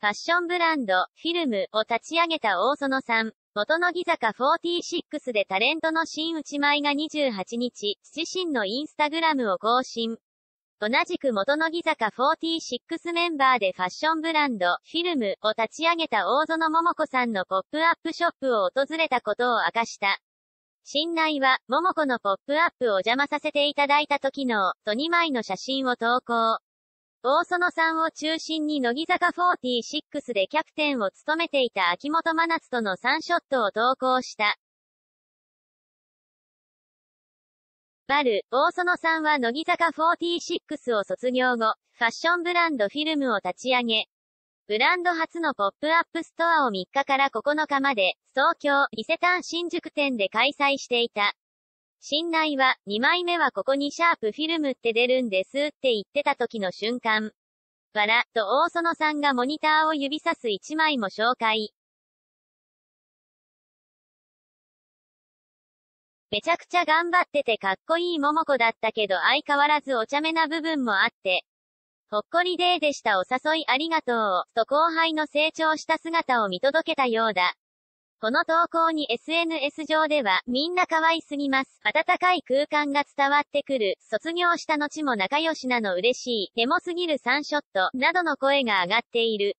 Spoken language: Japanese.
ファッションブランド、フィルムを立ち上げた大園さん。元乃木坂46でタレントの新内舞が28日、自身のインスタグラムを更新。同じく元乃木坂46メンバーでファッションブランド、フィルムを立ち上げた大園桃子さんのポップアップショップを訪れたことを明かした。新内は、桃子のポップアップを邪魔させていただいた時の、と2枚の写真を投稿。大園さんを中心に乃木坂46でキャプテンを務めていた秋元真夏とのサンショットを投稿した。バル、大園さんは乃木坂46を卒業後、ファッションブランドフィルムを立ち上げ、ブランド初のポップアップストアを3日から9日まで、東京、伊勢丹新宿店で開催していた。信頼は、2枚目はここにシャープフィルムって出るんですって言ってた時の瞬間。わら、と大園さんがモニターを指さす1枚も紹介。めちゃくちゃ頑張っててかっこいい桃子だったけど相変わらずお茶目な部分もあって、ほっこりデーでしたお誘いありがとう、と後輩の成長した姿を見届けたようだ。この投稿に SNS 上では、みんな可愛すぎます。温かい空間が伝わってくる。卒業した後も仲良しなの嬉しい。エモすぎる3ショット、などの声が上がっている。